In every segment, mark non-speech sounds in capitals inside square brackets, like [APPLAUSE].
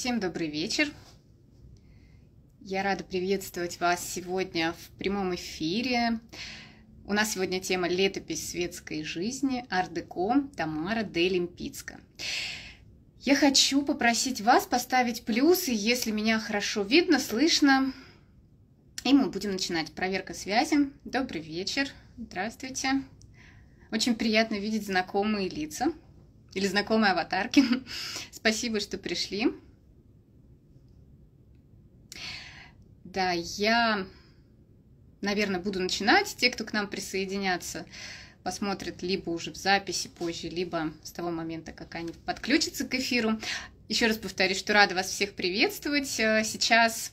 Всем добрый вечер. Я рада приветствовать вас сегодня в прямом эфире. У нас сегодня тема «Летопись светской жизни. Ардеко. Тамара де Лимпицка». Я хочу попросить вас поставить плюсы, если меня хорошо видно, слышно. И мы будем начинать. Проверка связи. Добрый вечер. Здравствуйте. Очень приятно видеть знакомые лица или знакомые аватарки. [LAUGHS] Спасибо, что пришли. Да, я, наверное, буду начинать. Те, кто к нам присоединятся, посмотрят либо уже в записи позже, либо с того момента, как они подключатся к эфиру. Еще раз повторюсь, что рада вас всех приветствовать. Э, сейчас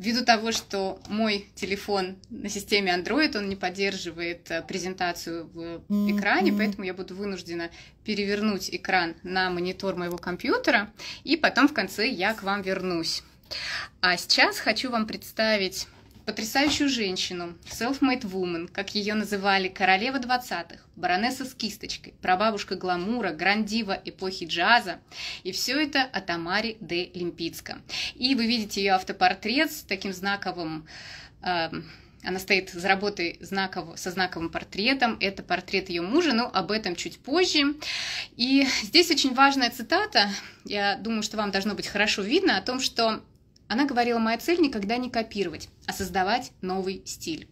Ввиду того, что мой телефон на системе Android, он не поддерживает э, презентацию в экране, поэтому я буду вынуждена перевернуть экран на монитор моего компьютера, и потом в конце я к вам вернусь. А сейчас хочу вам представить потрясающую женщину, self-made woman, как ее называли королева 20-х, баронесса с кисточкой, прабабушка гламура, грандива эпохи джаза. И все это о Тамаре де Лимпицко. И вы видите ее автопортрет с таким знаковым э, она стоит за работой знаково со знаковым портретом. Это портрет ее мужа, но об этом чуть позже. И здесь очень важная цитата, я думаю, что вам должно быть хорошо видно, о том, что она говорила, моя цель никогда не копировать, а создавать новый стиль.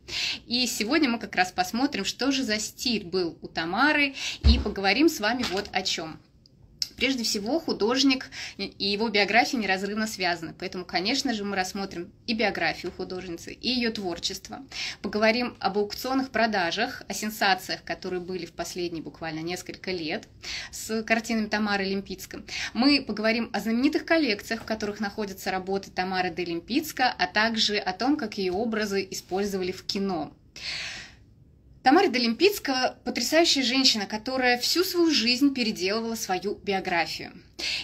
И сегодня мы как раз посмотрим, что же за стиль был у Тамары, и поговорим с вами вот о чем прежде всего художник и его биография неразрывно связаны, поэтому, конечно же, мы рассмотрим и биографию художницы, и ее творчество. Поговорим об аукционных продажах, о сенсациях, которые были в последние буквально несколько лет с картинами Тамары Лимпицкой. Мы поговорим о знаменитых коллекциях, в которых находятся работы Тамары де а также о том, как ее образы использовали в кино. Тамара Долимпицкая – потрясающая женщина, которая всю свою жизнь переделывала свою биографию.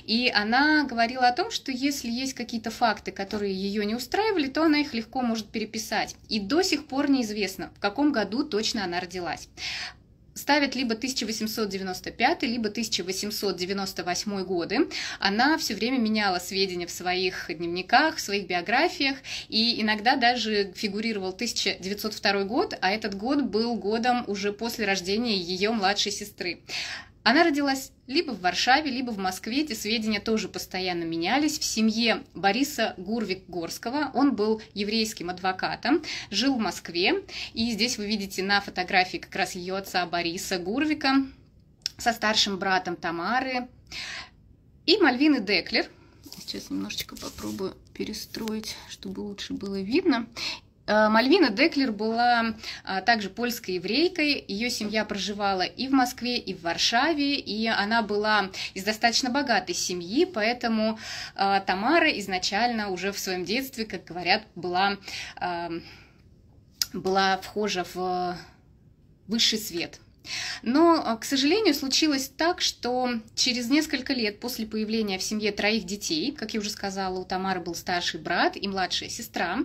И она говорила о том, что если есть какие-то факты, которые ее не устраивали, то она их легко может переписать. И до сих пор неизвестно, в каком году точно она родилась ставят либо 1895, либо 1898 годы. Она все время меняла сведения в своих дневниках, в своих биографиях, и иногда даже фигурировал 1902 год, а этот год был годом уже после рождения ее младшей сестры. Она родилась либо в Варшаве, либо в Москве. Эти сведения тоже постоянно менялись. В семье Бориса Гурвик-Горского, он был еврейским адвокатом, жил в Москве. И здесь вы видите на фотографии как раз ее отца Бориса Гурвика со старшим братом Тамары. И Мальвины Деклер. Сейчас немножечко попробую перестроить, чтобы лучше было видно. Э, Мальвина Деклер была а, также польской еврейкой, ее семья проживала и в Москве, и в Варшаве, и она была из достаточно богатой семьи, поэтому а, Тамара изначально уже в своем детстве, как говорят, была, а, была вхожа в высший свет, но, а, к сожалению, случилось так, что через несколько лет после появления в семье троих детей, как я уже сказала, у Тамары был старший брат и младшая сестра,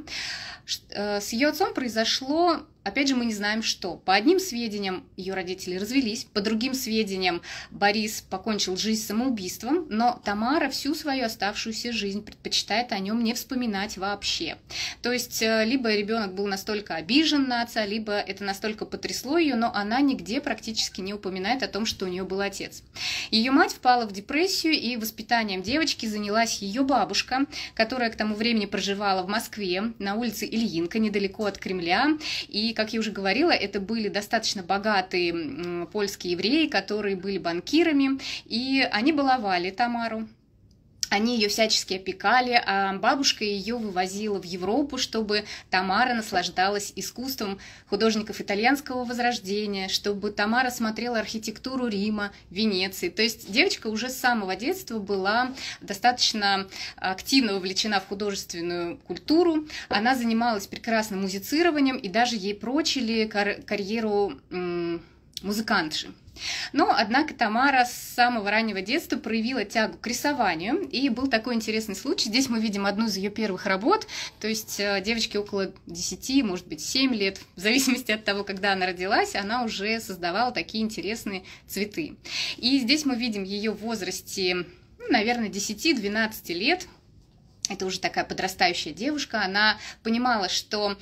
э, с ее отцом произошло Опять же, мы не знаем, что. По одним сведениям, ее родители развелись, по другим сведениям, Борис покончил жизнь самоубийством, но Тамара всю свою оставшуюся жизнь предпочитает о нем не вспоминать вообще. То есть, э, либо ребенок был настолько обижен на отца, либо это настолько потрясло ее, но она нигде практически не упоминает о том, что у нее был отец. Ее мать впала в депрессию, и воспитанием девочки занялась ее бабушка, которая к тому времени проживала в Москве, на улице Ильинка, недалеко от Кремля, и как я уже говорила, это были достаточно богатые польские евреи, которые были банкирами, и они баловали Тамару они ее всячески опекали, а бабушка ее вывозила в Европу, чтобы Тамара наслаждалась искусством художников итальянского возрождения, чтобы Тамара смотрела архитектуру Рима, Венеции. То есть девочка уже с самого детства была достаточно а, активно вовлечена в художественную культуру, она занималась прекрасным музицированием, и даже ей прочили кар- карьеру музыкантши. Но, однако, Тамара с самого раннего детства проявила тягу к рисованию, и был такой интересный случай. Здесь мы видим одну из ее первых работ, то есть э, девочке около 10, может быть, 7 лет, в зависимости от того, когда она родилась, она уже создавала такие интересные цветы. И здесь мы видим ее в возрасте, ну, наверное, 10-12 лет, это уже такая подрастающая девушка, она понимала, что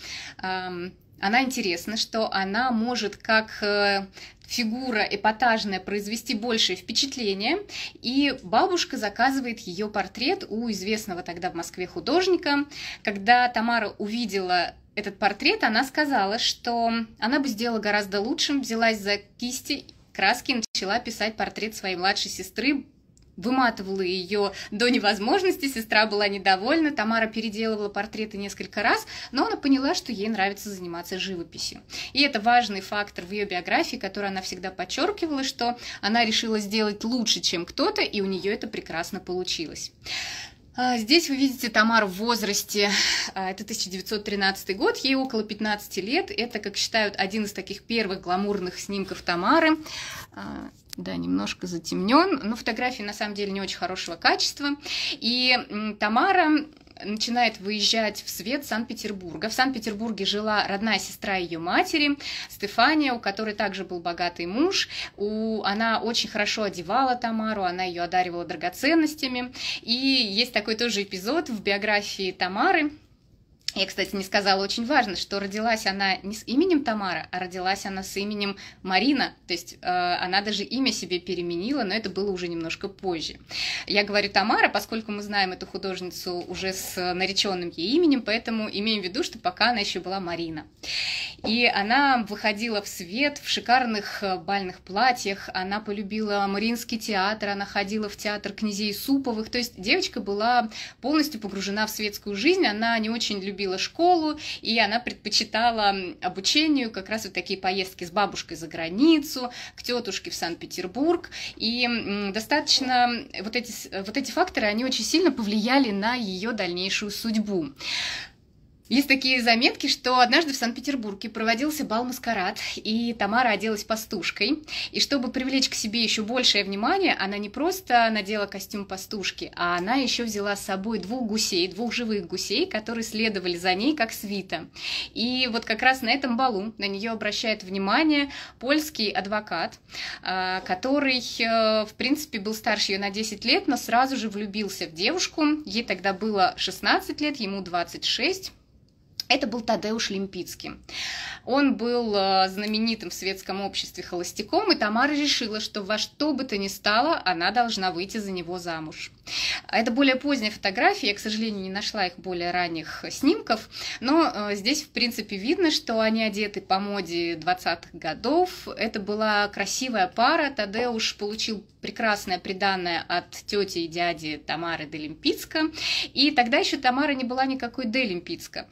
она интересна, что она может как э, фигура эпатажная произвести большее впечатление, и бабушка заказывает ее портрет у известного тогда в Москве художника. Когда Тамара увидела этот портрет, она сказала, что она бы сделала гораздо лучшим, взялась за кисти, краски и начала писать портрет своей младшей сестры выматывала ее до невозможности, сестра была недовольна, Тамара переделывала портреты несколько раз, но она поняла, что ей нравится заниматься живописью. И это важный фактор в ее биографии, который она всегда подчеркивала, что она решила сделать лучше, чем кто-то, и у нее это прекрасно получилось. А, здесь вы видите Тамару в возрасте, а, это 1913 год, ей около 15 лет. Это, как считают, один из таких первых гламурных снимков Тамары. А, да, немножко затемнен, но фотографии на самом деле не очень хорошего качества. И Тамара начинает выезжать в свет Санкт-Петербурга. В Санкт-Петербурге жила родная сестра ее матери, Стефания, у которой также был богатый муж. У... Она очень хорошо одевала Тамару, она ее одаривала драгоценностями. И есть такой тоже эпизод в биографии Тамары, я, кстати, не сказала очень важно, что родилась она не с именем Тамара, а родилась она с именем Марина. То есть э, она даже имя себе переменила, но это было уже немножко позже. Я говорю Тамара, поскольку мы знаем эту художницу уже с нареченным ей именем, поэтому имеем в виду, что пока она еще была Марина. И она выходила в свет в шикарных э, бальных платьях, она полюбила Мариинский театр, она ходила в театр князей Суповых. То есть девочка была полностью погружена в светскую жизнь, она не очень любила любила школу, и она предпочитала обучению как раз вот такие поездки с бабушкой за границу, к тетушке в Санкт-Петербург. И достаточно вот эти, вот эти факторы, они очень сильно повлияли на ее дальнейшую судьбу. Есть такие заметки, что однажды в Санкт-Петербурге проводился бал-маскарад, и Тамара оделась пастушкой. И чтобы привлечь к себе еще большее внимание, она не просто надела костюм пастушки, а она еще взяла с собой двух гусей, двух живых гусей, которые следовали за ней как свита. И вот как раз на этом балу на нее обращает внимание польский адвокат, а, который, э, в принципе, был старше ее на 10 лет, но сразу же влюбился в девушку. Ей тогда было 16 лет, ему 26. Это был Тадеуш Лимпицкий. Он был э, знаменитым в светском обществе холостяком, и Тамара решила, что во что бы то ни стало, она должна выйти за него замуж. Это более поздняя фотография, я, к сожалению, не нашла их более ранних снимков, но э, здесь, в принципе, видно, что они одеты по моде 20-х годов. Это была красивая пара, Тадеуш получил прекрасное приданное от тети и дяди Тамары Делимпицка, и тогда еще Тамара не была никакой Делимпицка.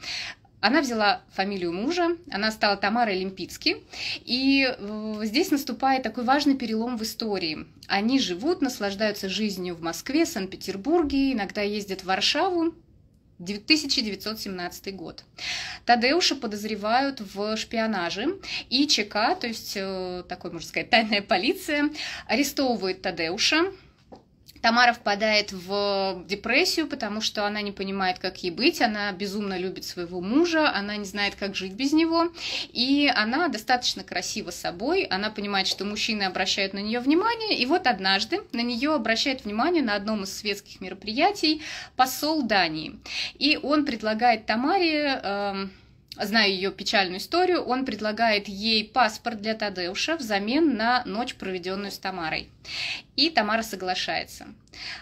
Она взяла фамилию мужа, она стала Тамарой Лимпицки. И э, здесь наступает такой важный перелом в истории. Они живут, наслаждаются жизнью в Москве, Санкт-Петербурге, иногда ездят в Варшаву, 1917 год. Тадеуша подозревают в шпионаже, и ЧК, то есть э, такой, можно сказать, тайная полиция, арестовывает Тадеуша, Тамара впадает в депрессию, потому что она не понимает, как ей быть, она безумно любит своего мужа, она не знает, как жить без него, и она достаточно красива собой, она понимает, что мужчины обращают на нее внимание, и вот однажды на нее обращает внимание на одном из светских мероприятий посол Дании, и он предлагает Тамаре... Э, знаю ее печальную историю, он предлагает ей паспорт для Тадеуша взамен на ночь, проведенную с Тамарой. И Тамара соглашается.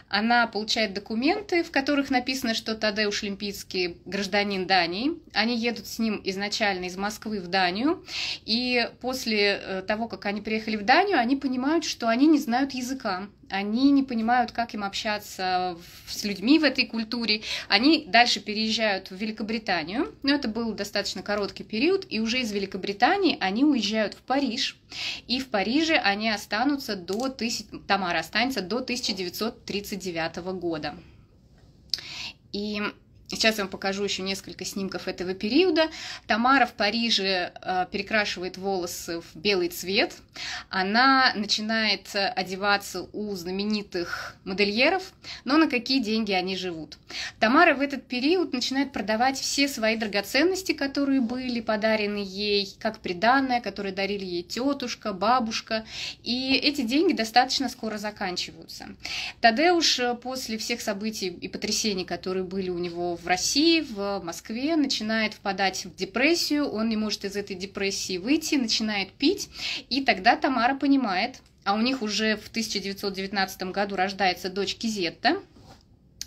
Она получает документы, в которых написано, что Тадеуш Лимпийский гражданин Дании. Они едут с ним изначально из Москвы в Данию. И после э, того, как они приехали в Данию, они понимают, что они не знают языка. Они не понимают, как им общаться с людьми в этой культуре. Они дальше переезжают в Великобританию. Но это был достаточно короткий период. И уже из Великобритании они уезжают в Париж. И в Париже они останутся до 1000 здесь Тамара останется до 1939 года. И Сейчас я вам покажу еще несколько снимков этого периода. Тамара в Париже э, перекрашивает волосы в белый цвет. Она начинает э, одеваться у знаменитых модельеров, но на какие деньги они живут. Тамара в этот период начинает продавать все свои драгоценности, которые были подарены ей, как приданное, которые дарили ей тетушка, бабушка. И эти деньги достаточно скоро заканчиваются. Тадеуш э, после всех событий и потрясений, которые были у него в в России, в Москве, начинает впадать в депрессию, он не может из этой депрессии выйти, начинает пить, и тогда Тамара понимает, а у них уже в 1919 году рождается дочь Кизетта,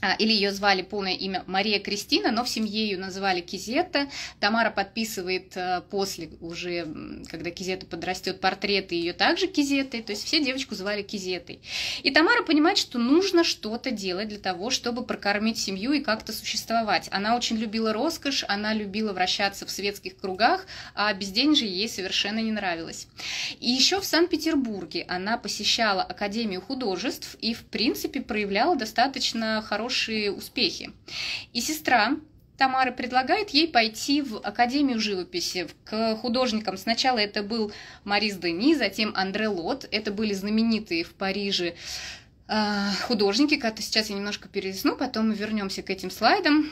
а, или ее звали полное имя Мария Кристина, но в семье ее называли Кизета. Тамара подписывает э, после уже, когда Кизета подрастет, портреты ее также Кизетой, то есть все девочку звали Кизетой. И Тамара понимает, что нужно что-то делать для того, чтобы прокормить семью и как-то существовать. Она очень любила роскошь, она любила вращаться в светских кругах, а без же ей совершенно не нравилось. И еще в Санкт-Петербурге она посещала Академию художеств и, в принципе, проявляла достаточно хороший хорошие успехи. И сестра Тамары предлагает ей пойти в Академию живописи к художникам. Сначала это был Марис Дени, затем Андре Лот. Это были знаменитые в Париже а, художники. Сейчас я немножко пересну, потом мы вернемся к этим слайдам.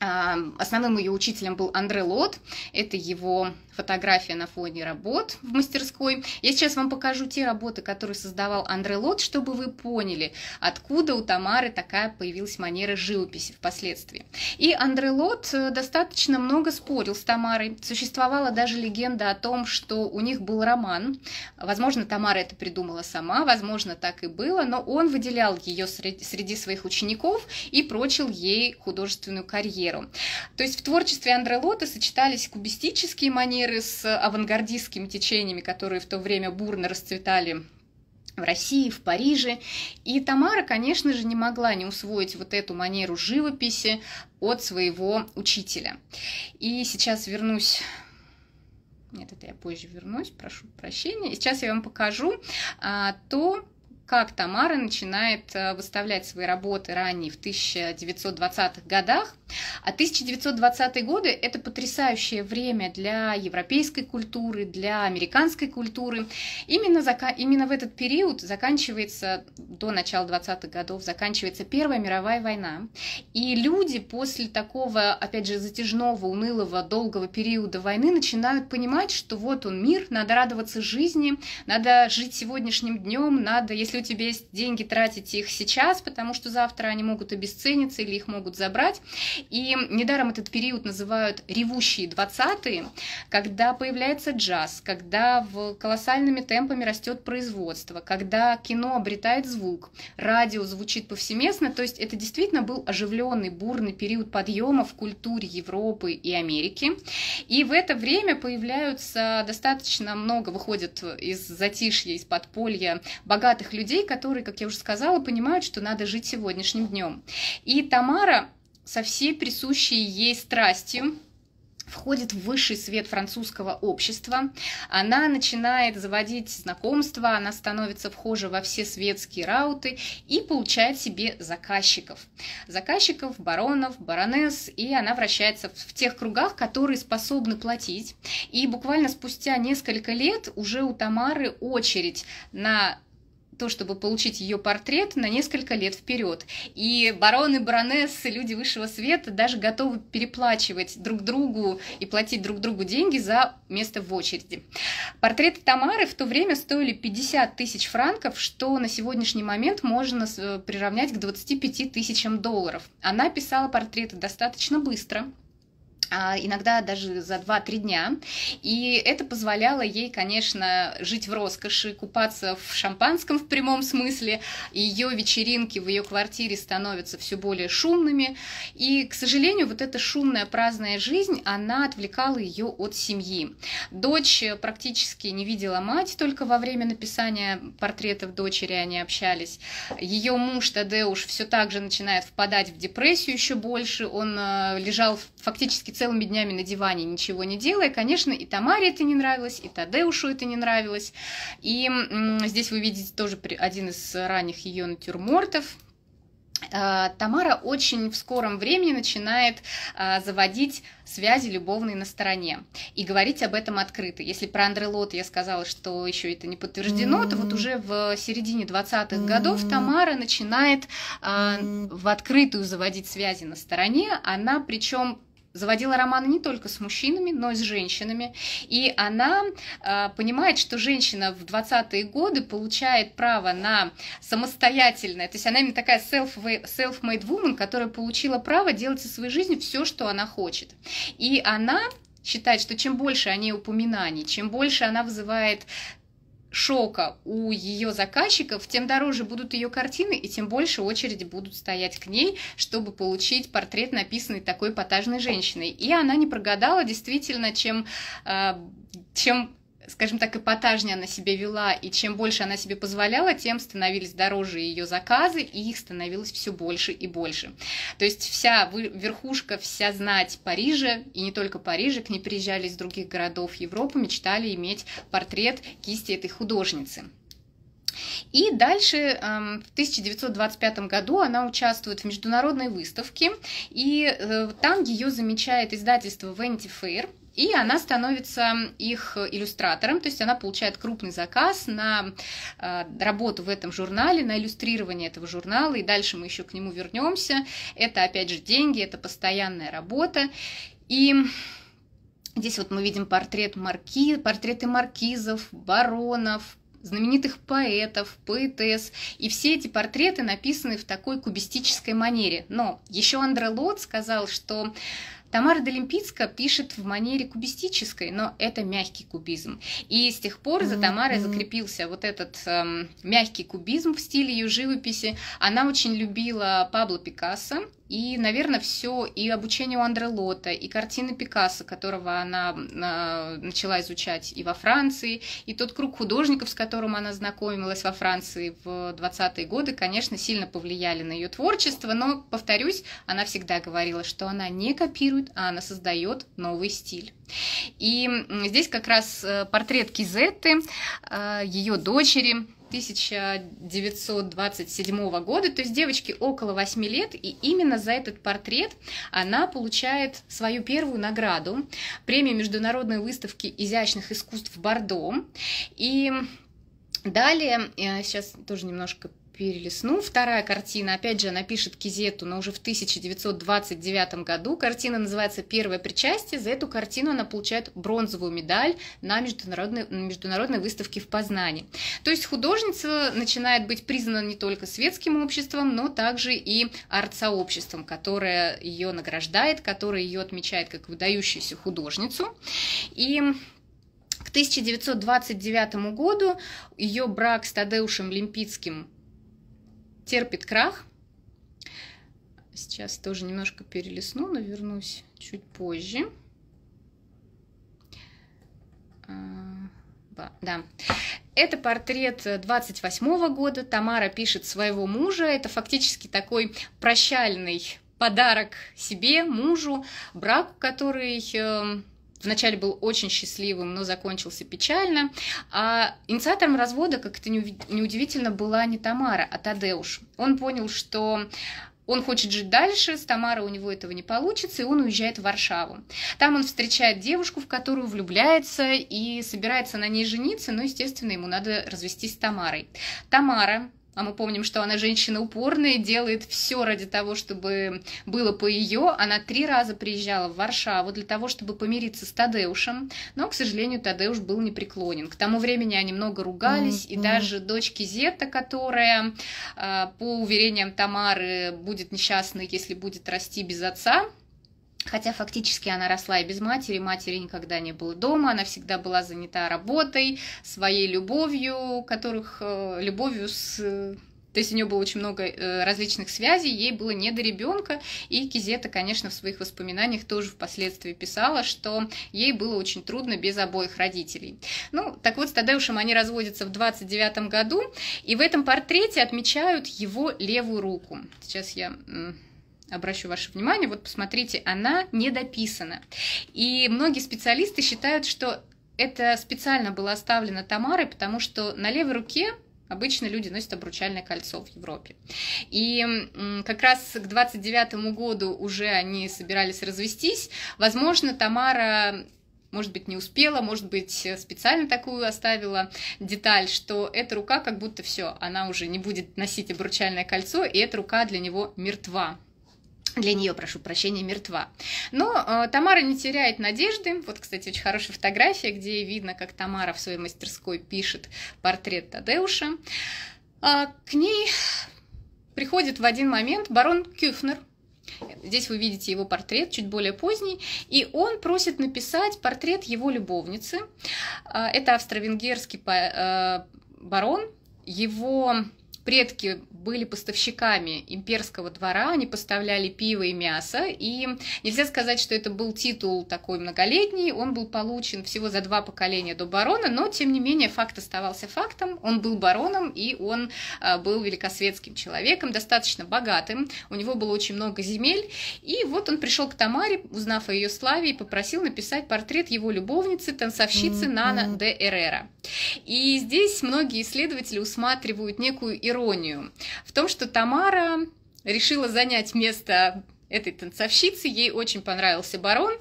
А, основным ее учителем был Андре Лот, это его фотография на фоне работ в мастерской. Я сейчас вам покажу те работы, которые создавал Андре Лот, чтобы вы поняли, откуда у Тамары такая появилась манера живописи впоследствии. И Андре Лот э, достаточно много спорил с Тамарой. Существовала даже легенда о том, что у них был роман. Возможно, Тамара это придумала сама, возможно, так и было, но он выделял ее среди своих учеников и прочил ей художественную карьеру. То есть в творчестве Андре Лота сочетались кубистические манеры, примеры с авангардистскими течениями, которые в то время бурно расцветали в России, в Париже. И Тамара, конечно же, не могла не усвоить вот эту манеру живописи от своего учителя. И сейчас вернусь нет, это я позже вернусь, прошу прощения. И сейчас я вам покажу а, то, как Тамара начинает а, выставлять свои работы ранее в 1920-х годах. А 1920-е годы – это потрясающее время для европейской культуры, для американской культуры. Именно, зака... именно в этот период заканчивается, до начала 20-х годов, заканчивается Первая мировая война. И люди после такого, опять же, затяжного, унылого, долгого периода войны начинают понимать, что вот он мир, надо радоваться жизни, надо жить сегодняшним днем, надо, если у тебя есть деньги, тратить их сейчас, потому что завтра они могут обесцениться или их могут забрать. И недаром этот период называют ревущие 20-е, когда появляется джаз, когда в колоссальными темпами растет производство, когда кино обретает звук, радио звучит повсеместно, то есть это действительно был оживленный, бурный период подъема в культуре Европы и Америки. И в это время появляются достаточно много, выходят из затишья, из подполья богатых людей, которые, как я уже сказала, понимают, что надо жить сегодняшним днем. И Тамара со всей присущей ей страстью, входит в высший свет французского общества, она начинает заводить знакомства, она становится вхожа во все светские рауты и получает себе заказчиков. Заказчиков, баронов, баронесс, и она вращается в тех кругах, которые способны платить. И буквально спустя несколько лет уже у Тамары очередь на то, чтобы получить ее портрет на несколько лет вперед. И бароны, баронессы, люди высшего света даже готовы переплачивать друг другу и платить друг другу деньги за место в очереди. Портреты Тамары в то время стоили 50 тысяч франков, что на сегодняшний момент можно э, приравнять к 25 тысячам долларов. Она писала портреты достаточно быстро, а, иногда даже за 2-3 дня. И это позволяло ей, конечно, жить в роскоши, купаться в шампанском в прямом смысле. Ее вечеринки в ее квартире становятся все более шумными. И, к сожалению, вот эта шумная праздная жизнь, она отвлекала ее от семьи. Дочь практически не видела мать, только во время написания портретов дочери они общались. Ее муж Тадеуш все так же начинает впадать в депрессию еще больше. Он э, лежал фактически целыми днями на диване, ничего не делая. Конечно, и Тамаре это не нравилось, и Тадеушу это не нравилось. И здесь вы видите тоже один из ранних ее натюрмортов, а, Тамара очень в скором времени начинает а, заводить связи любовные на стороне и говорить об этом открыто. Если про Андре Лот я сказала, что еще это не подтверждено, то вот уже в середине 20-х годов Тамара начинает а, в открытую заводить связи на стороне. Она причем заводила романы не только с мужчинами, но и с женщинами. И она э, понимает, что женщина в 20-е годы получает право на самостоятельное, то есть она именно такая self-made woman, которая получила право делать со своей жизнью все, что она хочет. И она считает, что чем больше о ней упоминаний, чем больше она вызывает Шока у ее заказчиков, тем дороже будут ее картины, и тем больше очереди будут стоять к ней, чтобы получить портрет, написанный такой потажной женщиной. И она не прогадала, действительно, чем, э, чем скажем так, эпатажнее она себя вела, и чем больше она себе позволяла, тем становились дороже ее заказы, и их становилось все больше и больше. То есть вся верхушка, вся знать Парижа, и не только Парижа, к ней приезжали из других городов Европы, мечтали иметь портрет кисти этой художницы. И дальше эм, в 1925 году она участвует в международной выставке, и э, там ее замечает издательство Vanity Fair – и она становится их иллюстратором, то есть она получает крупный заказ на э, работу в этом журнале, на иллюстрирование этого журнала, и дальше мы еще к нему вернемся. Это, опять же, деньги, это постоянная работа. И здесь вот мы видим портрет марки, портреты маркизов, баронов, знаменитых поэтов, поэтесс, и все эти портреты написаны в такой кубистической манере. Но еще Андре Лот сказал, что Тамара Долимпицка пишет в манере кубистической, но это мягкий кубизм. И с тех пор за Тамарой закрепился вот этот эм, мягкий кубизм в стиле ее живописи. Она очень любила Пабло Пикассо, и, наверное, все, и обучение у Андрелота, и картины Пикассо, которого она а, начала изучать и во Франции, и тот круг художников, с которым она знакомилась во Франции в 20-е годы, конечно, сильно повлияли на ее творчество, но, повторюсь, она всегда говорила, что она не копирует, а она создает новый стиль. И здесь как раз э, портрет Кизетты, э, ее дочери, 1927 года, то есть девочке около 8 лет, и именно за этот портрет она получает свою первую награду, премию Международной выставки изящных искусств в Бордо. И Далее, э, сейчас тоже немножко перелесну. Вторая картина, опять же, она пишет Кизету, но уже в 1929 году. Картина называется «Первое причастие». За эту картину она получает бронзовую медаль на международной, международной выставке в Познании. То есть художница начинает быть признана не только светским обществом, но также и арт-сообществом, которое ее награждает, которое ее отмечает как выдающуюся художницу. И к 1929 году ее брак с Тадеушем Лимпицким терпит крах. Сейчас тоже немножко перелесну, но вернусь чуть позже. А, да. Это портрет 28 года. Тамара пишет своего мужа. Это фактически такой прощальный подарок себе, мужу, браку, который эм, вначале был очень счастливым, но закончился печально. А инициатором развода, как это неудивительно, была не Тамара, а Тадеуш. Он понял, что он хочет жить дальше, с Тамарой у него этого не получится, и он уезжает в Варшаву. Там он встречает девушку, в которую влюбляется и собирается на ней жениться, но, естественно, ему надо развестись с Тамарой. Тамара а мы помним, что она женщина упорная, делает все ради того, чтобы было по ее. Она три раза приезжала в Варшаву для того, чтобы помириться с Тадеушем. Но, к сожалению, Тадеуш был непреклонен. К тому времени они много ругались, mm-hmm. и даже дочки Зета, которая, а, по уверениям Тамары, будет несчастной, если будет расти без отца, Хотя фактически она росла и без матери, матери никогда не было дома, она всегда была занята работой, своей любовью, которых э, любовью с э, то есть у нее было очень много э, различных связей, ей было не до ребенка, и Кизета, конечно, в своих воспоминаниях тоже впоследствии писала, что ей было очень трудно без обоих родителей. Ну, так вот, с Тадеушем они разводятся в 29 году, и в этом портрете отмечают его левую руку. Сейчас я обращу ваше внимание, вот посмотрите, она не дописана. И многие специалисты считают, что это специально было оставлено Тамарой, потому что на левой руке Обычно люди носят обручальное кольцо в Европе. И как раз к 29 году уже они собирались развестись. Возможно, Тамара может быть, не успела, может быть, специально такую оставила деталь, что эта рука как будто все, она уже не будет носить обручальное кольцо, и эта рука для него мертва для нее, прошу прощения, мертва. Но э, Тамара не теряет надежды. Вот, кстати, очень хорошая фотография, где видно, как Тамара в своей мастерской пишет портрет Тадеуша. Э, к ней приходит в один момент барон Кюфнер. Здесь вы видите его портрет, чуть более поздний, и он просит написать портрет его любовницы. Э, это австро-венгерский э, барон, его предки были поставщиками имперского двора, они поставляли пиво и мясо, и нельзя сказать, что это был титул такой многолетний, он был получен всего за два поколения до барона, но, тем не менее, факт оставался фактом, он был бароном, и он а, был великосветским человеком, достаточно богатым, у него было очень много земель, и вот он пришел к Тамаре, узнав о ее славе, и попросил написать портрет его любовницы, танцовщицы mm-hmm. Нана де Эррера. И здесь многие исследователи усматривают некую иронию в том, что Тамара решила занять место этой танцовщицы, ей очень понравился барон,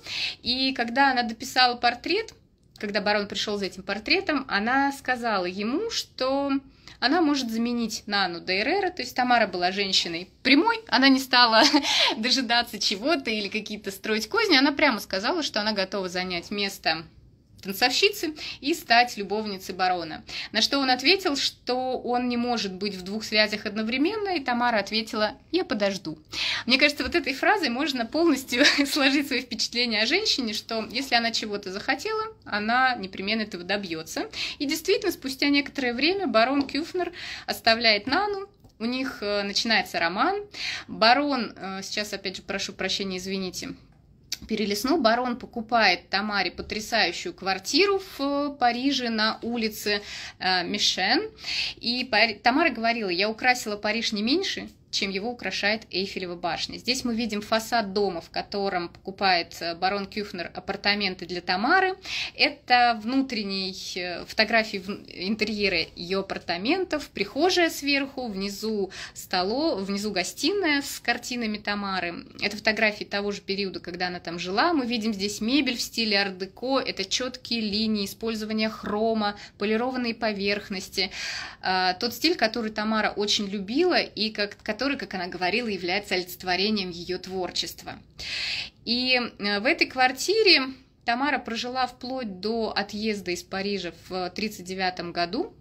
и когда она дописала портрет, когда барон пришел за этим портретом, она сказала ему, что она может заменить Нану Дейрера, то есть Тамара была женщиной прямой, она не стала [LAUGHS] дожидаться чего-то или какие-то строить козни, она прямо сказала, что она готова занять место танцовщицы и стать любовницей барона. На что он ответил, что он не может быть в двух связях одновременно, и Тамара ответила «Я подожду». Мне кажется, вот этой фразой можно полностью [LAUGHS] сложить свои впечатления о женщине, что если она чего-то захотела, она непременно этого добьется. И действительно, спустя некоторое время барон Кюфнер оставляет Нану, у них э, начинается роман. Барон, э, сейчас опять же прошу прощения, извините, Перелесну барон покупает Тамаре потрясающую квартиру в э, Париже на улице э, Мишен. И Тамара говорила, я украсила Париж не меньше, чем его украшает Эйфелева башня. Здесь мы видим фасад дома, в котором покупает э, барон Кюхнер апартаменты для Тамары. Это внутренние э, фотографии интерьера ее апартаментов, прихожая сверху, внизу столо, внизу гостиная с картинами Тамары. Это фотографии того же периода, когда она там жила. Мы видим здесь мебель в стиле ар-деко, это четкие линии, использования хрома, полированные поверхности. А, тот стиль, который Тамара очень любила и как, который, как она говорила, является олицетворением ее творчества. И э, в этой квартире Тамара прожила вплоть до отъезда из Парижа в 1939 году,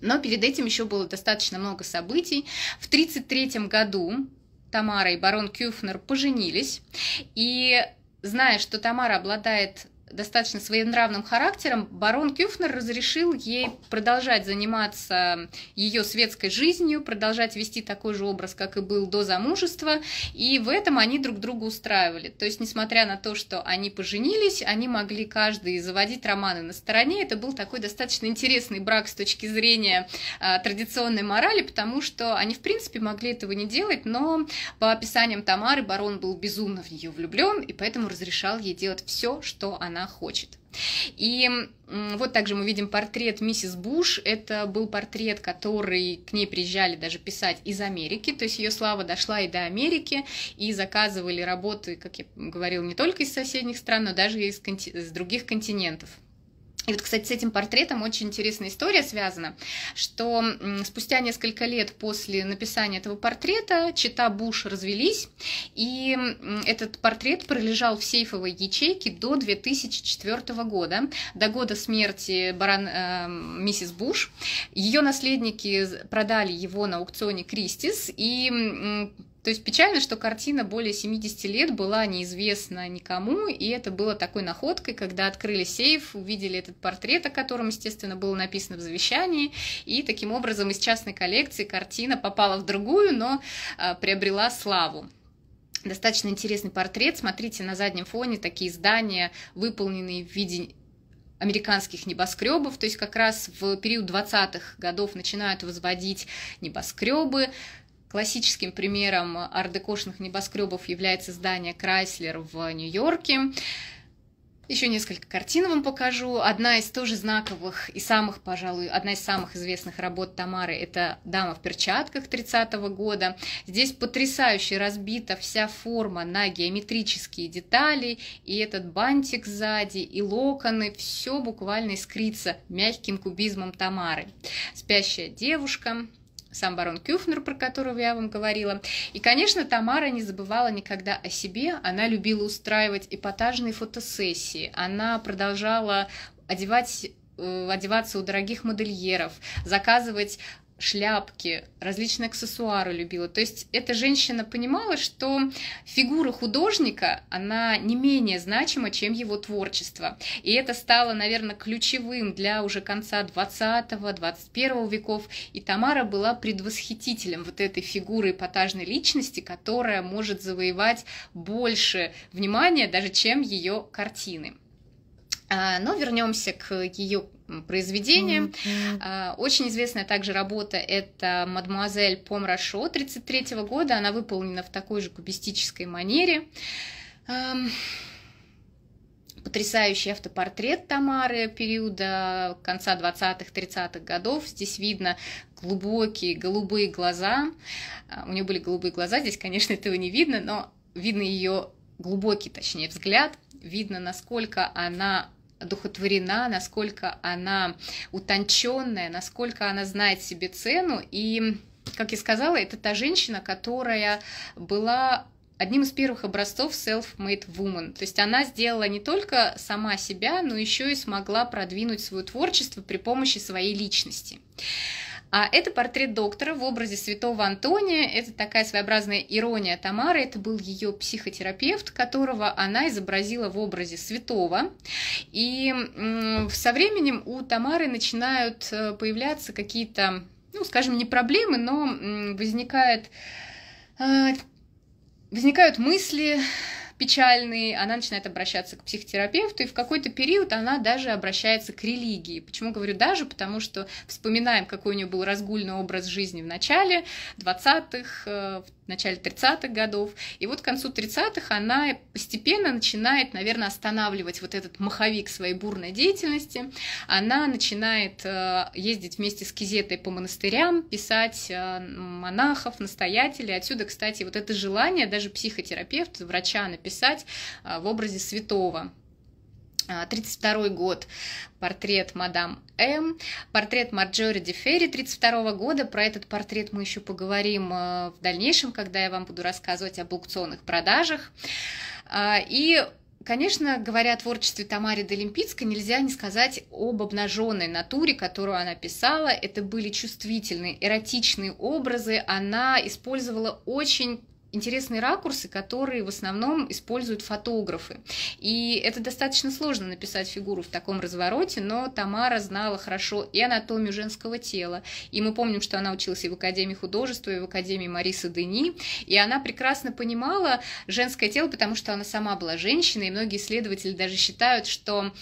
но перед этим еще было достаточно много событий. В 1933 году Тамара и барон Кюфнер поженились, и зная, что Тамара обладает достаточно своенравным характером, барон Кюфнер разрешил ей продолжать заниматься ее светской жизнью, продолжать вести такой же образ, как и был до замужества, и в этом они друг друга устраивали. То есть, несмотря на то, что они поженились, они могли каждый заводить романы на стороне. Это был такой достаточно интересный брак с точки зрения а, традиционной морали, потому что они, в принципе, могли этого не делать, но по описаниям Тамары барон был безумно в нее влюблен, и поэтому разрешал ей делать все, что она она хочет. И вот также мы видим портрет миссис Буш. Это был портрет, который к ней приезжали даже писать из Америки. То есть ее слава дошла и до Америки. И заказывали работы, как я говорила, не только из соседних стран, но даже и из, из других континентов. И вот, кстати, с этим портретом очень интересная история связана, что спустя несколько лет после написания этого портрета чита Буш развелись, и этот портрет пролежал в сейфовой ячейке до 2004 года, до года смерти барон, э, миссис Буш. Ее наследники продали его на аукционе Кристис, и то есть печально, что картина более 70 лет была неизвестна никому, и это было такой находкой, когда открыли сейф, увидели этот портрет, о котором, естественно, было написано в завещании, и таким образом из частной коллекции картина попала в другую, но а, приобрела славу. Достаточно интересный портрет. Смотрите на заднем фоне такие здания, выполненные в виде американских небоскребов, то есть как раз в период 20-х годов начинают возводить небоскребы, Классическим примером ардекошных небоскребов является здание Крайслер в Нью-Йорке. Еще несколько картин вам покажу. Одна из тоже знаковых и самых, пожалуй, одна из самых известных работ Тамары – это «Дама в перчатках» 30 -го года. Здесь потрясающе разбита вся форма на геометрические детали, и этот бантик сзади, и локоны – все буквально искрится мягким кубизмом Тамары. «Спящая девушка» сам барон Кюфнер, про которого я вам говорила. И, конечно, Тамара не забывала никогда о себе. Она любила устраивать эпатажные фотосессии. Она продолжала одевать э, одеваться у дорогих модельеров, заказывать шляпки, различные аксессуары любила. То есть эта женщина понимала, что фигура художника, она не менее значима, чем его творчество. И это стало, наверное, ключевым для уже конца 20-21 веков. И Тамара была предвосхитителем вот этой фигуры эпатажной личности, которая может завоевать больше внимания даже, чем ее картины. А, но вернемся к ее произведениям. Mm-hmm. А, очень известная также работа это «Мадемуазель Помрашо» 1933 года. Она выполнена в такой же кубистической манере. Потрясающий автопортрет Тамары периода конца 20-30-х годов. Здесь видно глубокие голубые глаза. А, у нее были голубые глаза, здесь, конечно, этого не видно, но видно ее глубокий, точнее, взгляд. Видно, насколько она одухотворена, насколько она утонченная, насколько она знает себе цену. И, как я сказала, это та женщина, которая была одним из первых образцов self-made woman. То есть она сделала не только сама себя, но еще и смогла продвинуть свое творчество при помощи своей личности. А это портрет доктора в образе святого Антония. Это такая своеобразная ирония Тамары. Это был ее психотерапевт, которого она изобразила в образе святого. И со временем у Тамары начинают э, появляться какие-то, ну, скажем, не проблемы, но возникает э, возникают мысли, печальные, она начинает обращаться к психотерапевту, и в какой-то период она даже обращается к религии. Почему говорю даже? Потому что вспоминаем, какой у нее был разгульный образ жизни в начале 20-х, в начале 30-х годов. И вот к концу 30-х она постепенно начинает, наверное, останавливать вот этот маховик своей бурной деятельности. Она начинает э, ездить вместе с Кизетой по монастырям, писать э, монахов, настоятелей. Отсюда, кстати, вот это желание даже психотерапевта, врача написать э, в образе святого 32 а, год, портрет мадам М, портрет Марджори Ди Ферри 32 года. Про этот портрет мы еще поговорим а, в дальнейшем, когда я вам буду рассказывать об аукционных продажах. А, и Конечно, говоря о творчестве Тамары Долимпицкой, нельзя не сказать об обнаженной натуре, которую она писала. Это были чувствительные, эротичные образы. Она использовала очень интересные ракурсы, которые в основном используют фотографы. И это достаточно сложно написать фигуру в таком развороте, но Тамара знала хорошо и анатомию женского тела. И мы помним, что она училась и в Академии художества, и в Академии Мариса Дени. И она прекрасно понимала женское тело, потому что она сама была женщиной. И многие исследователи даже считают, что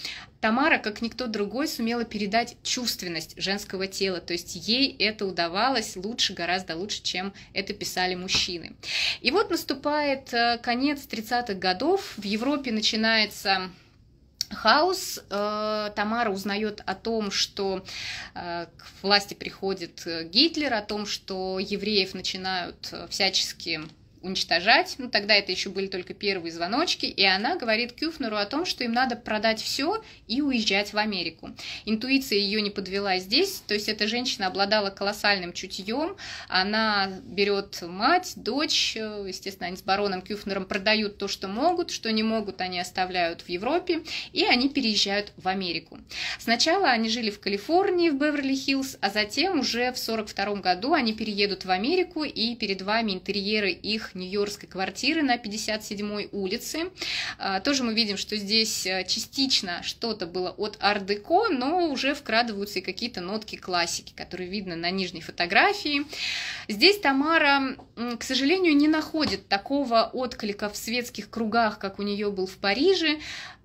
Тамара, как никто другой, сумела передать чувственность женского тела, то есть ей это удавалось лучше, гораздо лучше, чем это писали мужчины. И вот наступает э, конец 30-х годов, в Европе начинается хаос. Э, Тамара узнает о том, что э, к власти приходит Гитлер, о том, что евреев начинают всячески уничтожать. Ну, тогда это еще были только первые звоночки. И она говорит Кюфнеру о том, что им надо продать все и уезжать в Америку. Интуиция ее не подвела здесь. То есть эта женщина обладала колоссальным чутьем. Она берет мать, дочь. Естественно, они с бароном Кюфнером продают то, что могут. Что не могут, они оставляют в Европе. И они переезжают в Америку. Сначала они жили в Калифорнии, в Беверли-Хиллз, а затем уже в 1942 году они переедут в Америку. И перед вами интерьеры их нью-йоркской квартиры на 57-й улице. А, тоже мы видим, что здесь э, частично что-то было от ар-деко, но уже вкрадываются и какие-то нотки классики, которые видно на нижней фотографии. Здесь Тамара, к сожалению, не находит такого отклика в светских кругах, как у нее был в Париже.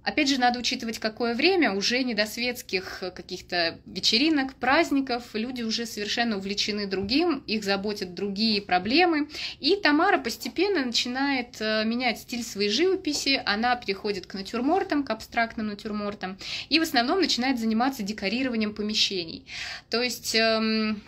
Опять же, надо учитывать, какое время, уже не до светских э, каких-то вечеринок, праздников, люди уже совершенно увлечены другим, их заботят другие проблемы. И Тамара постепенно начинает э, менять стиль своей живописи, она переходит к натюрмортам, к абстрактным натюрмортам, и в основном начинает заниматься декорированием помещений. То есть... Эм,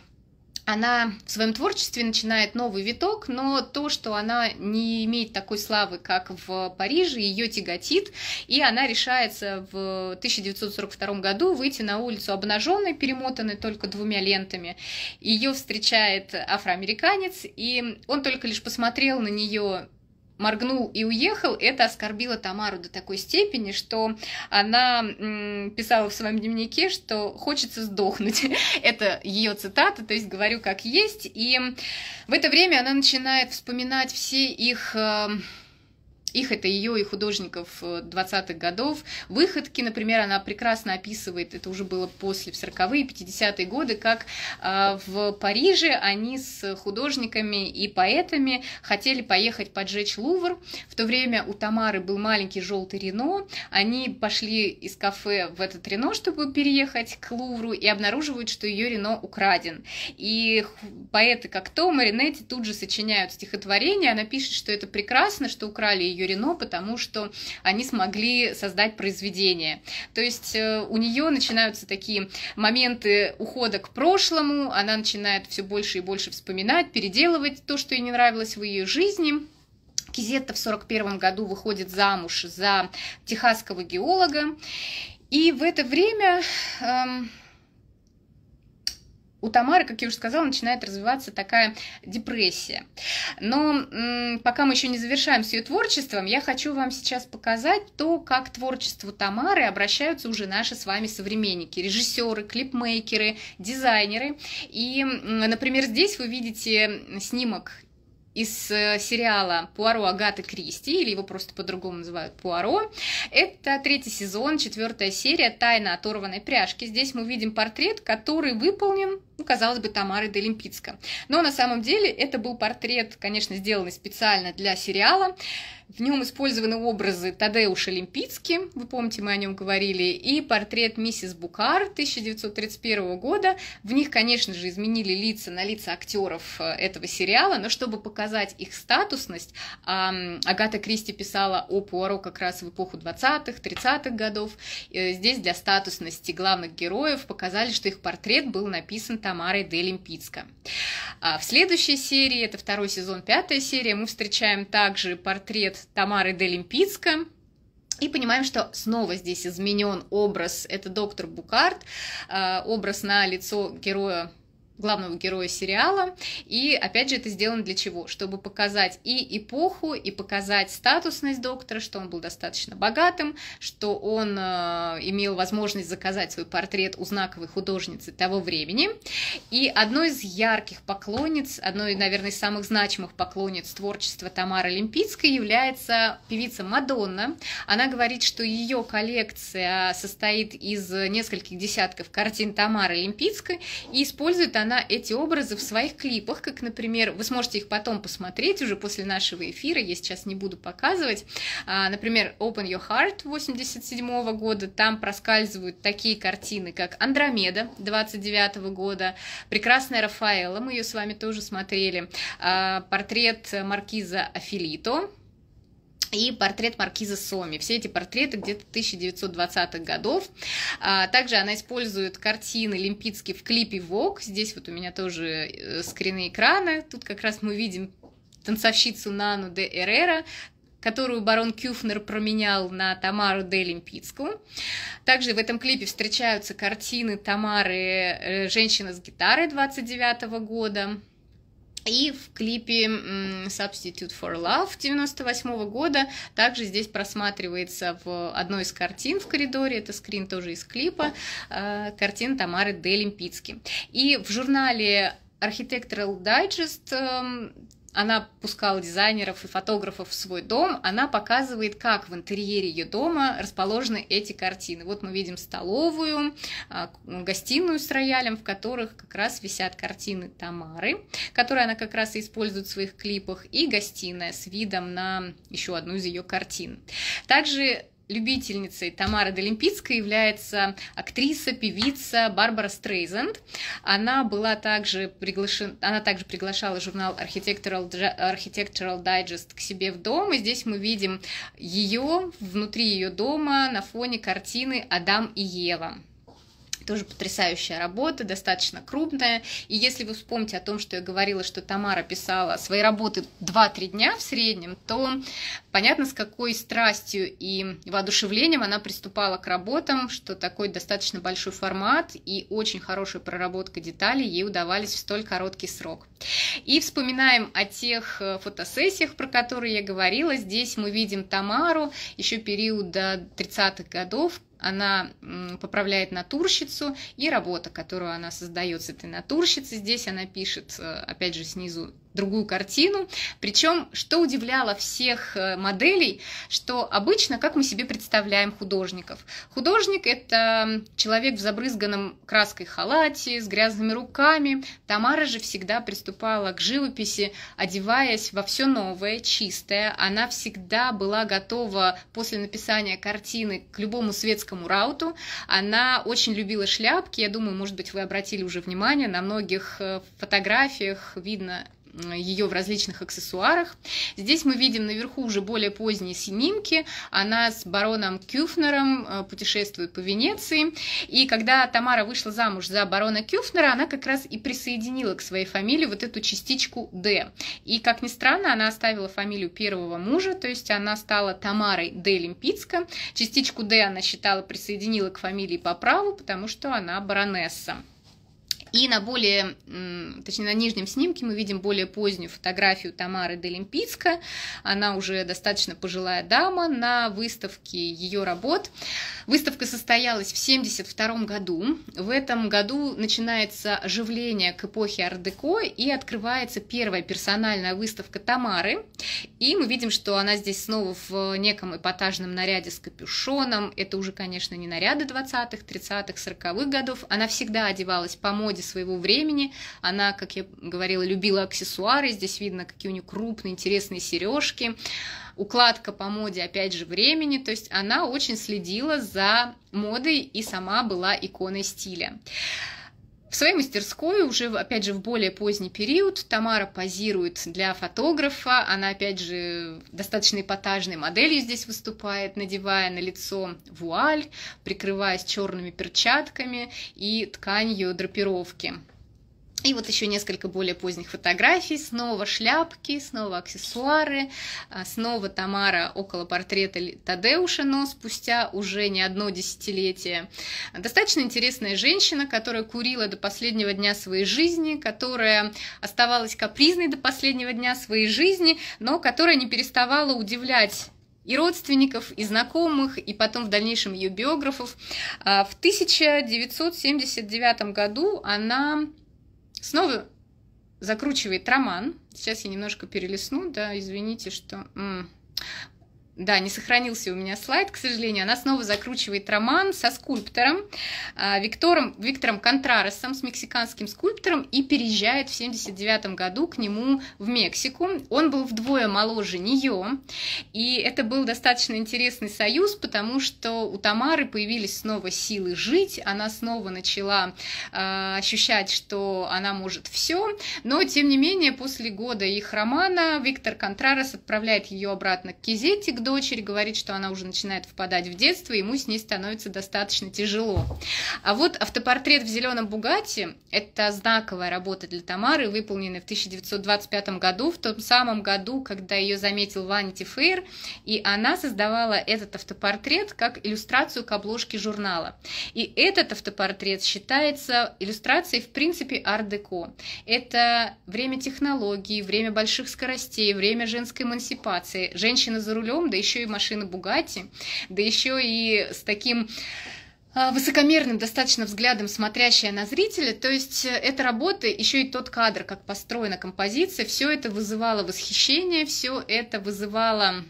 она в своем творчестве начинает новый виток, но то, что она не имеет такой славы, как в Париже, ее тяготит, и она решается в 1942 году выйти на улицу обнаженной, перемотанной только двумя лентами. Ее встречает афроамериканец, и он только лишь посмотрел на нее моргнул и уехал, это оскорбило Тамару до такой степени, что она писала в своем дневнике, что хочется сдохнуть. [LAUGHS] это ее цитата, то есть говорю как есть. И в это время она начинает вспоминать все их э, их это ее и художников 20-х э, годов. Выходки, например, она прекрасно описывает, это уже было после, в 40-е, 50-е годы, как а, в Париже они с художниками и поэтами хотели поехать поджечь Лувр. В то время у Тамары был маленький желтый Рено. Они пошли из кафе в этот Рено, чтобы переехать к Лувру, и обнаруживают, что ее Рено украден. И поэты, как Том и Ренетти, тут же сочиняют стихотворение. Она пишет, что это прекрасно, что украли ее Мюрино, потому что они смогли создать произведение. То есть э, у нее начинаются такие моменты ухода к прошлому, она начинает все больше и больше вспоминать, переделывать то, что ей не нравилось в ее жизни. Кизетта в 1941 году выходит замуж за техасского геолога. И в это время... Эм, у Тамары, как я уже сказала, начинает развиваться такая депрессия. Но пока мы еще не завершаем с ее творчеством, я хочу вам сейчас показать то, как к творчеству Тамары обращаются уже наши с вами современники, режиссеры, клипмейкеры, дизайнеры. И, например, здесь вы видите снимок из э, сериала «Пуаро Агаты Кристи», или его просто по-другому называют «Пуаро». Это третий сезон, четвертая серия «Тайна оторванной пряжки». Здесь мы видим портрет, который выполнен, ну, казалось бы, Тамарой Делимпицко. Но на самом деле это был портрет, конечно, сделанный специально для сериала. В нем использованы образы Тадеуша Лимпицки, вы помните, мы о нем говорили, и портрет миссис Букар 1931 года. В них, конечно же, изменили лица на лица актеров э, этого сериала, но чтобы показать показать их статусность. А, Агата Кристи писала о Пуаро как раз в эпоху 20-х, 30-х годов. Э, здесь для статусности главных героев показали, что их портрет был написан Тамарой де Лимпицко. А в следующей серии, это второй сезон, пятая серия, мы встречаем также портрет Тамары де и понимаем, что снова здесь изменен образ, это доктор Букарт, а, образ на лицо героя главного героя сериала. И опять же это сделано для чего? Чтобы показать и эпоху, и показать статусность доктора, что он был достаточно богатым, что он э, имел возможность заказать свой портрет у знаковой художницы того времени. И одной из ярких поклонниц, одной, наверное, из самых значимых поклонниц творчества Тамары Олимпийской является певица Мадонна. Она говорит, что ее коллекция состоит из нескольких десятков картин Тамары Олимпийской, и использует она она эти образы в своих клипах, как, например, вы сможете их потом посмотреть уже после нашего эфира, я сейчас не буду показывать. А, например, Open Your Heart 87 года, там проскальзывают такие картины, как Андромеда 29 года, Прекрасная Рафаэла, мы ее с вами тоже смотрели, а, портрет маркиза Афилито и портрет маркиза Соми. Все эти портреты где-то 1920-х годов. А, также она использует картины Лимпицки в клипе «Вок». Здесь вот у меня тоже э, скрины экрана. Тут как раз мы видим танцовщицу Нану де Эрера, которую барон Кюфнер променял на Тамару де Лимпицкую. Также в этом клипе встречаются картины Тамары э, «Женщина с гитарой» 29 года. И в клипе Substitute for Love 98 года также здесь просматривается в одной из картин в коридоре, это скрин тоже из клипа, э, картин Тамары Делимпицки. И в журнале Architectural Digest эм, она пускала дизайнеров и фотографов в свой дом, она показывает, как в интерьере ее дома расположены эти картины. Вот мы видим столовую, а, гостиную с роялем, в которых как раз висят картины Тамары, которые она как раз и использует в своих клипах, и гостиная с видом на еще одну из ее картин. Также любительницей Тамары Долимпицкой является актриса, певица Барбара Стрейзенд. Она была также приглашена, она также приглашала журнал Architectural, Architectural Digest к себе в дом, и здесь мы видим ее внутри ее дома на фоне картины «Адам и Ева» тоже потрясающая работа, достаточно крупная. И если вы вспомните о том, что я говорила, что Тамара писала свои работы 2-3 дня в среднем, то понятно, с какой страстью и воодушевлением она приступала к работам, что такой достаточно большой формат и очень хорошая проработка деталей ей удавались в столь короткий срок. И вспоминаем о тех э, фотосессиях, про которые я говорила. Здесь мы видим Тамару еще периода 30-х годов, она поправляет натурщицу, и работа, которую она создает с этой натурщицей, здесь она пишет, э, опять же, снизу другую картину. Причем, что удивляло всех э, моделей, что обычно, как мы себе представляем художников. Художник – это человек в забрызганном краской халате, с грязными руками. Тамара же всегда приступала к живописи, одеваясь во все новое, чистое. Она всегда была готова после написания картины к любому светскому рауту. Она очень любила шляпки. Я думаю, может быть, вы обратили уже внимание, на многих э, фотографиях видно ее в различных аксессуарах. Здесь мы видим наверху уже более поздние снимки. Она с бароном Кюфнером э, путешествует по Венеции. И когда Тамара вышла замуж за барона Кюфнера, она как раз и присоединила к своей фамилии вот эту частичку «Д». И, как ни странно, она оставила фамилию первого мужа, то есть она стала Тамарой Д. Лимпицка. Частичку «Д» она считала присоединила к фамилии по праву, потому что она баронесса. И на более, точнее, на нижнем снимке мы видим более позднюю фотографию Тамары Делимпицка. Она уже достаточно пожилая дама на выставке ее работ. Выставка состоялась в 1972 году. В этом году начинается оживление к эпохе Ардеко и открывается первая персональная выставка Тамары. И мы видим, что она здесь снова в неком эпатажном наряде с капюшоном. Это уже, конечно, не наряды 20-х, 30-х, 40-х годов. Она всегда одевалась по моде породе своего времени. Она, как я говорила, любила аксессуары. Здесь видно, какие у нее крупные, интересные сережки. Укладка по моде, опять же, времени. То есть она очень следила за модой и сама была иконой стиля. В своей мастерской уже, опять же, в более поздний период Тамара позирует для фотографа. Она, опять же, достаточно эпатажной моделью здесь выступает, надевая на лицо вуаль, прикрываясь черными перчатками и тканью драпировки. И вот еще несколько более поздних фотографий, снова шляпки, снова аксессуары, а, снова Тамара около портрета Тадеуша, но спустя уже не одно десятилетие. Достаточно интересная женщина, которая курила до последнего дня своей жизни, которая оставалась капризной до последнего дня своей жизни, но которая не переставала удивлять и родственников, и знакомых, и потом в дальнейшем ее биографов. А, в 1979 году она Снова закручивает роман. Сейчас я немножко перелесну, да, извините, что да, не сохранился у меня слайд, к сожалению, она снова закручивает роман со скульптором а, Виктором, Виктором Контраресом, с мексиканским скульптором, и переезжает в 1979 году к нему в Мексику. Он был вдвое моложе нее, и это был достаточно интересный союз, потому что у Тамары появились снова силы жить, она снова начала э, ощущать, что она может все, но, тем не менее, после года их романа Виктор Контрарес отправляет ее обратно к Кизетти, к дочери, говорит, что она уже начинает впадать в детство, и ему с ней становится достаточно тяжело. А вот автопортрет в зеленом Бугате – это знаковая работа для Тамары, выполненная в 1925 году, в том самом году, когда ее заметил Ванити Фейр, и она создавала этот автопортрет как иллюстрацию к обложке журнала. И этот автопортрет считается иллюстрацией, в принципе, ар-деко. Это время технологий, время больших скоростей, время женской эмансипации. Женщина за рулем, да еще и машины Бугати, да еще и с таким а, высокомерным достаточно взглядом смотрящая на зрителя, то есть э, эта работа, еще и тот кадр, как построена композиция, все это вызывало восхищение, все это вызывало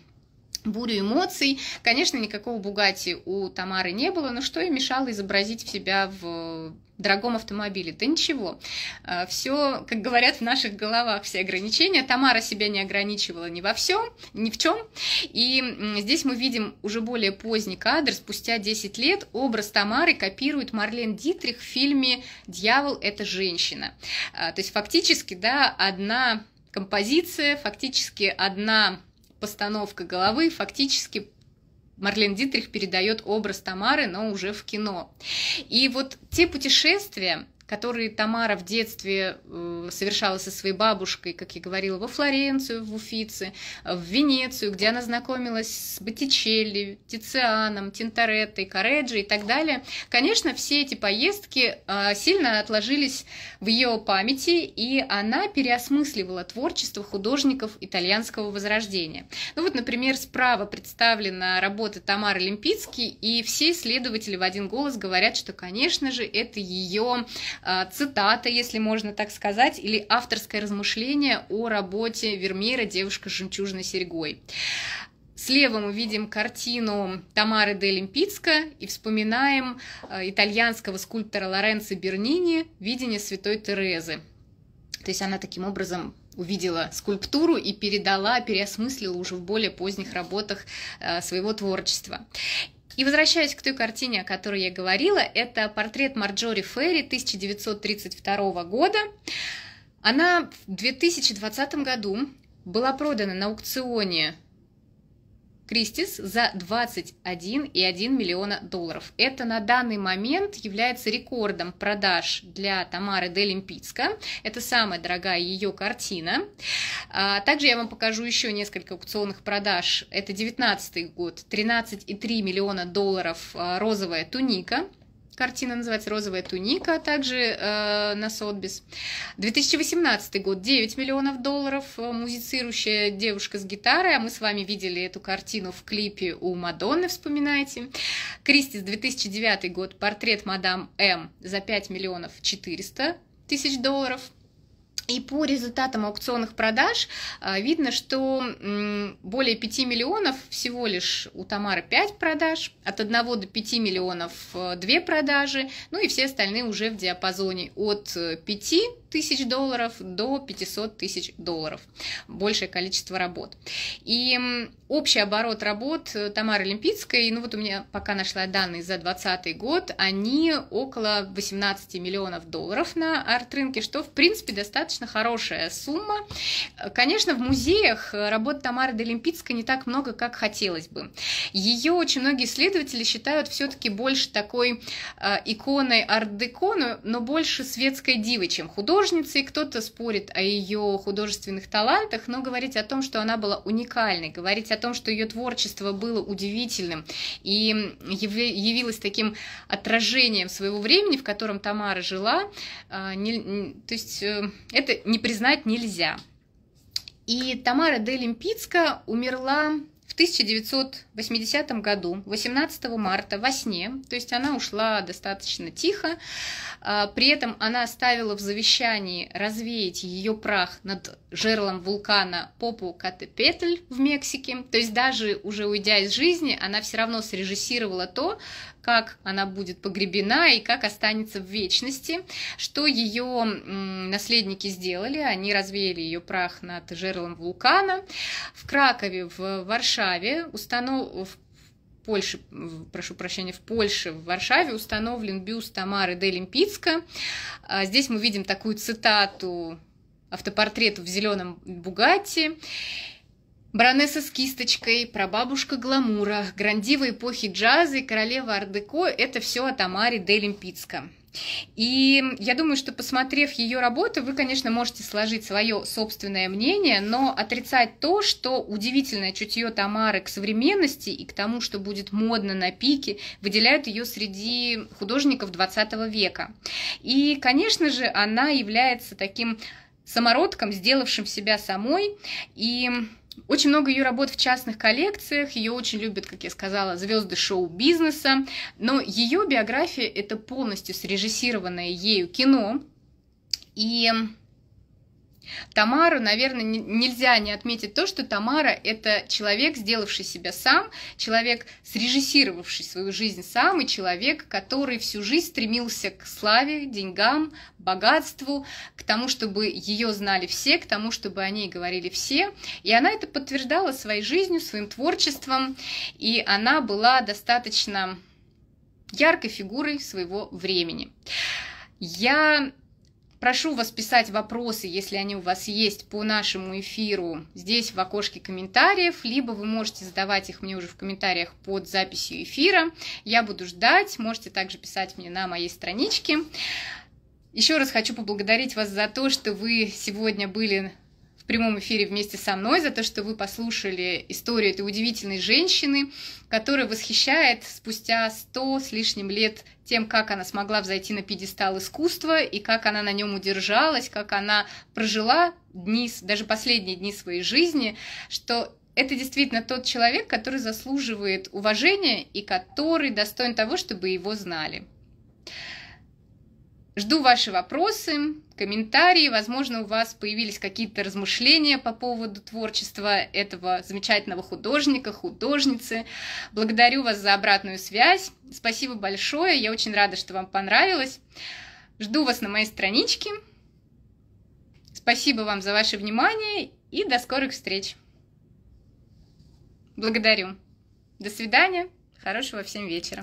бурю эмоций. Конечно, никакого Бугати у Тамары не было, но что и мешало изобразить в себя в дорогом автомобиле. Да ничего. А, все, как говорят в наших головах, все ограничения. Тамара себя не ограничивала ни во всем, ни в чем. И здесь мы видим уже более поздний кадр. Спустя 10 лет образ Тамары копирует Марлен Дитрих в фильме «Дьявол – это женщина». А, то есть фактически, да, одна композиция, фактически одна постановка головы, фактически Марлен Дитрих передает образ Тамары, но уже в кино. И вот те путешествия, которые Тамара в детстве э, совершала со своей бабушкой, как я говорила, во Флоренцию, в Уфице, в Венецию, где она знакомилась с Боттичелли, Тицианом, Тинтореттой, Кареджи и так далее. Конечно, все эти поездки э, сильно отложились в ее памяти, и она переосмысливала творчество художников итальянского возрождения. Ну вот, например, справа представлена работа Тамары Лимпицки, и все исследователи в один голос говорят, что, конечно же, это ее Э, цитата, если можно так сказать, или авторское размышление о работе Вермира «Девушка с жемчужной серьгой». Слева мы видим картину Тамары де Лимпицко и вспоминаем э, итальянского скульптора Лоренцо Бернини «Видение святой Терезы». То есть она таким образом увидела скульптуру и передала, переосмыслила уже в более поздних работах э, своего творчества. И возвращаясь к той картине, о которой я говорила, это портрет Марджори Ферри 1932 года. Она в 2020 году была продана на аукционе Кристис за 21,1 миллиона долларов. Это на данный момент является рекордом продаж для Тамары Делимпицка. Это самая дорогая ее картина. А также я вам покажу еще несколько аукционных продаж. Это 19 год, 13,3 миллиона долларов а, розовая туника. Картина называется «Розовая туника», а также э, на Сотбис. 2018 год, 9 миллионов долларов, э, музицирующая девушка с гитарой, а мы с вами видели эту картину в клипе у Мадонны, вспоминаете. Кристис, 2009 год, портрет мадам М за 5 миллионов 400 тысяч долларов – и по результатам аукционных продаж а, видно, что более 5 миллионов, всего лишь у Тамары 5 продаж, от 1 до 5 миллионов 2 э, продажи, ну и все остальные уже в диапазоне от 5 э, тысяч долларов до 500 тысяч долларов. Большее количество работ. И общий оборот работ э, Тамары Олимпийской ну вот у меня пока нашла данные за 2020 год, они около 18 миллионов долларов на арт-рынке, что в принципе достаточно хорошая сумма. Э, конечно, в музеях э, работ Тамары Олимпийской не так много, как хотелось бы. Ее очень многие исследователи считают все-таки больше такой э, иконой арт-деко, но больше светской дивы, чем художником художница, и кто-то спорит о ее художественных талантах, но говорить о том, что она была уникальной, говорить о том, что ее творчество было удивительным и явилось таким отражением своего времени, в котором Тамара жила, а, не, то есть э, это не признать нельзя. И Тамара де умерла 1980 году, 18 марта, во сне, то есть она ушла достаточно тихо, а, при этом она оставила в завещании развеять ее прах над жерлом вулкана Попу Катепетль в Мексике. То есть даже уже уйдя из жизни, она все равно срежиссировала то, как она будет погребена и как останется в вечности, что ее наследники сделали, они развеяли ее прах над жерлом вулкана. В Кракове, в Варшаве установ... Польше, прошу прощения, в Польше, в Варшаве установлен бюст Тамары де а Здесь мы видим такую цитату автопортрет в зеленом Бугатти, Баронесса с кисточкой, прабабушка гламура, грандива эпохи джаза и королева ардеко – это все от Амари Де Лимпицка. И я думаю, что посмотрев ее работу, вы, конечно, можете сложить свое собственное мнение, но отрицать то, что удивительное чутье Тамары к современности и к тому, что будет модно на пике, выделяют ее среди художников 20 века. И, конечно же, она является таким самородком, сделавшим себя самой. И очень много ее работ в частных коллекциях, ее очень любят, как я сказала, звезды шоу-бизнеса, но ее биография это полностью срежиссированное ею кино. И Тамару, наверное, нельзя не отметить то, что Тамара – это человек, сделавший себя сам, человек, срежиссировавший свою жизнь сам, и человек, который всю жизнь стремился к славе, деньгам, богатству, к тому, чтобы ее знали все, к тому, чтобы о ней говорили все. И она это подтверждала своей жизнью, своим творчеством, и она была достаточно яркой фигурой своего времени. Я Прошу вас писать вопросы, если они у вас есть, по нашему эфиру здесь в окошке комментариев, либо вы можете задавать их мне уже в комментариях под записью эфира. Я буду ждать, можете также писать мне на моей страничке. Еще раз хочу поблагодарить вас за то, что вы сегодня были прямом эфире вместе со мной, за то, что вы послушали историю этой удивительной женщины, которая восхищает спустя сто с лишним лет тем, как она смогла взойти на пьедестал искусства и как она на нем удержалась, как она прожила дни, даже последние дни своей жизни, что это действительно тот человек, который заслуживает уважения и который достоин того, чтобы его знали. Жду ваши вопросы, комментарии. Возможно, у вас появились какие-то размышления по поводу творчества этого замечательного художника, художницы. Благодарю вас за обратную связь. Спасибо большое. Я очень рада, что вам понравилось. Жду вас на моей страничке. Спасибо вам за ваше внимание и до скорых встреч. Благодарю. До свидания. Хорошего всем вечера.